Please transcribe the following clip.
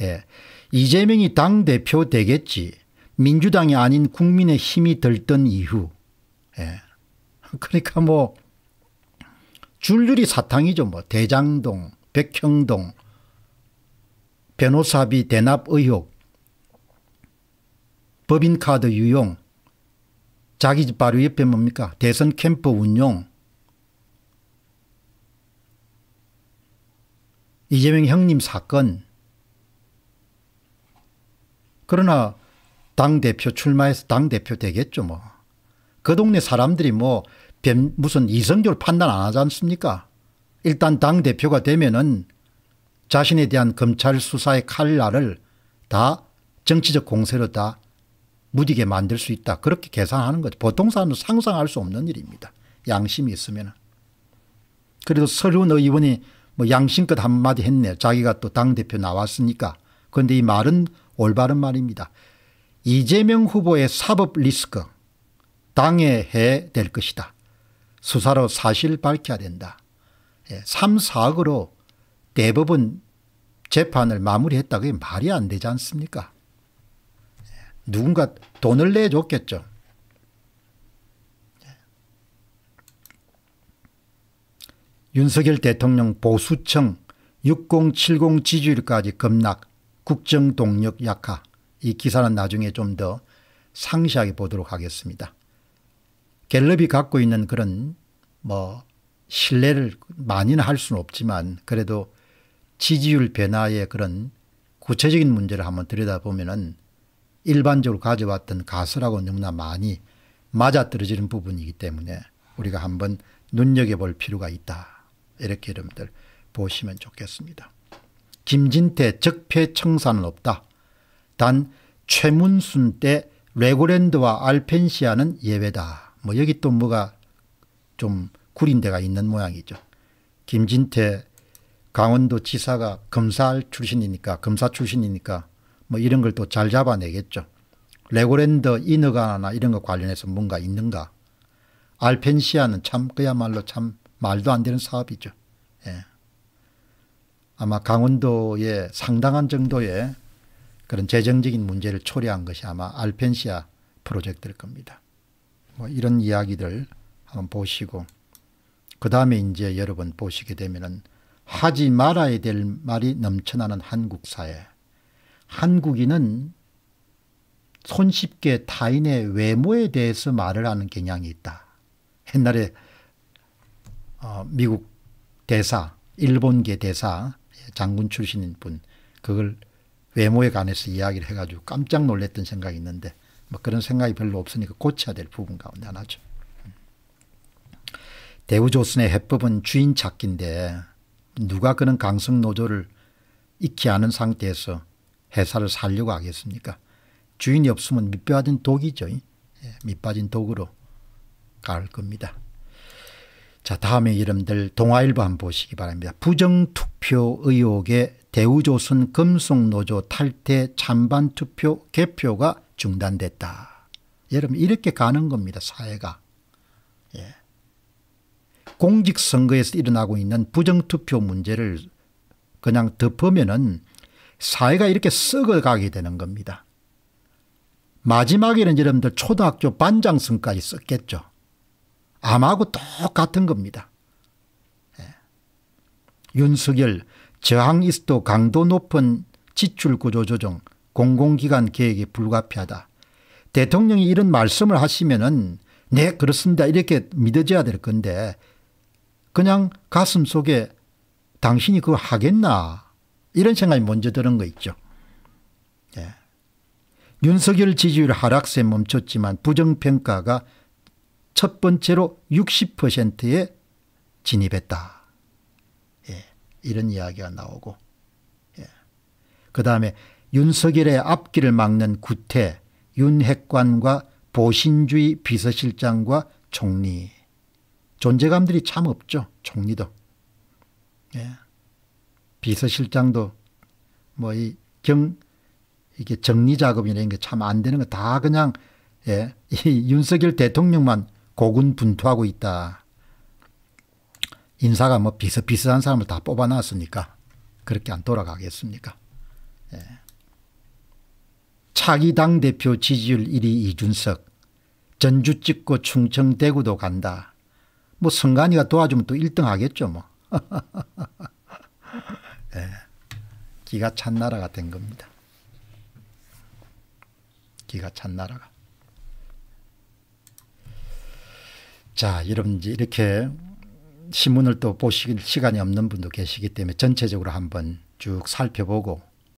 예. 이재명이 당대표 되겠지. 민주당이 아닌 국민의 힘이 들던 이후. 예. 그러니까 뭐 줄줄이 사탕이죠. 뭐 대장동, 백형동, 변호사비 대납 의혹, 법인카드 유용, 자기 집 바로 옆에 뭡니까? 대선 캠프 운용. 이재명 형님 사건. 그러나 당대표 출마해서 당대표 되겠죠 뭐. 그 동네 사람들이 뭐 무슨 이성적으로 판단 안 하지 않습니까? 일단 당대표가 되면은 자신에 대한 검찰 수사의 칼날을 다 정치적 공세로 다 무디게 만들 수 있다. 그렇게 계산하는 거죠. 보통 사람은 상상할 수 없는 일입니다. 양심이 있으면. 그래도 서른 의원이 뭐 양심껏 한마디 했네요. 자기가 또 당대표 나왔으니까. 그런데 이 말은 올바른 말입니다. 이재명 후보의 사법 리스크 당해해 될 것이다. 수사로 사실 밝혀야 된다. 3, 예, 4억으로 대법원 재판을 마무리했다. 그 말이 안 되지 않습니까? 예, 누군가 돈을 내줬겠죠. 예. 윤석열 대통령 보수청 6070 지지율까지 급락 국정 동력 약화 이 기사는 나중에 좀 더 상세하게 보도록 하겠습니다. 갤럽이 갖고 있는 그런 뭐 신뢰를 많이는 할 수는 없지만 그래도 지지율 변화의 그런 구체적인 문제를 한번 들여다보면은 일반적으로 가져왔던 가설하고 너무나 많이 맞아떨어지는 부분이기 때문에 우리가 한번 눈여겨볼 필요가 있다. 이렇게 여러분들 보시면 좋겠습니다. 김진태 적폐청산은 없다. 단 최문순 때 레고랜드와 알펜시아는 예외다. 뭐 여기 또 뭐가 좀 구린 데가 있는 모양이죠. 김진태 강원도 지사가 검사 출신이니까 검사 출신이니까 뭐 이런 걸 또 잘 잡아내겠죠. 레고랜드 인허가나 이런 거 관련해서 뭔가 있는가. 알펜시아는 참 그야말로 참 말도 안 되는 사업이죠. 예. 아마 강원도의 상당한 정도의 그런 재정적인 문제를 초래한 것이 아마 알펜시아 프로젝트일 겁니다. 뭐 이런 이야기들 한번 보시고 그 다음에 이제 여러분 보시게 되면은 하지 말아야 될 말이 넘쳐나는 한국 사회. 한국인은 손쉽게 타인의 외모에 대해서 말을 하는 경향이 있다. 옛날에 어, 미국 대사, 일본계 대사 장군 출신인 분 그걸 외모에 관해서 이야기를 해가지고 깜짝 놀랐던 생각이 있는데 뭐 그런 생각이 별로 없으니까 고쳐야 될 부분 가운데 하나죠. 대우조선의 해법은 주인 찾기인데 누가 그런 강성노조를 익히 아는 상태에서 회사를 살려고 하겠습니까? 주인이 없으면 밑빠진 독이죠. 예, 밑빠진 독으로 갈 겁니다. 자, 다음의 이름들 동아일보 한번 보시기 바랍니다. 부정투표 의혹에 대우조선 금속노조 탈퇴 찬반투표 개표가 중단됐다. 여러분 이렇게 가는 겁니다. 사회가. 예. 공직선거에서 일어나고 있는 부정투표 문제를 그냥 덮으면은 사회가 이렇게 썩어가게 되는 겁니다. 마지막에는 여러분들 초등학교 반장성까지 썼겠죠. 암하고 똑같은 겁니다. 예. 윤석열 저항 있어도 강도 높은 지출구조 조정 공공기관 계획이 불가피하다. 대통령이 이런 말씀을 하시면은 네 그렇습니다 이렇게 믿어져야 될 건데 그냥 가슴 속에 당신이 그거 하겠나 이런 생각이 먼저 드는 거 있죠. 예. 윤석열 지지율 하락세 멈췄지만 부정평가가 첫 번째로 60%에 진입했다. 예, 이런 이야기가 나오고 예. 그 다음에 윤석열의 앞길을 막는 구태 윤핵관과 보신주의 비서실장과 총리 존재감들이 참 없죠. 총리도 예. 비서실장도 뭐이경 이게 정리 작업이나 이런 게 참 안 되는 거 다 그냥 예. 이 윤석열 대통령만 고군분투하고 있다. 인사가 뭐 비슷비슷한 사람을 다 뽑아놨으니까 그렇게 안 돌아가겠습니까? 예. 차기 당대표 지지율 1위 이준석 전주 찍고 충청 대구도 간다. 뭐 성간이가 도와주면 또 1등 하겠죠 뭐. 예. 기가 찬 나라가 된 겁니다. 기가 찬 나라가. 자, 여러분 이렇게 신문을 또 보실 시간이 없는 분도 계시기 때문에 전체적으로 한번 쭉 살펴보고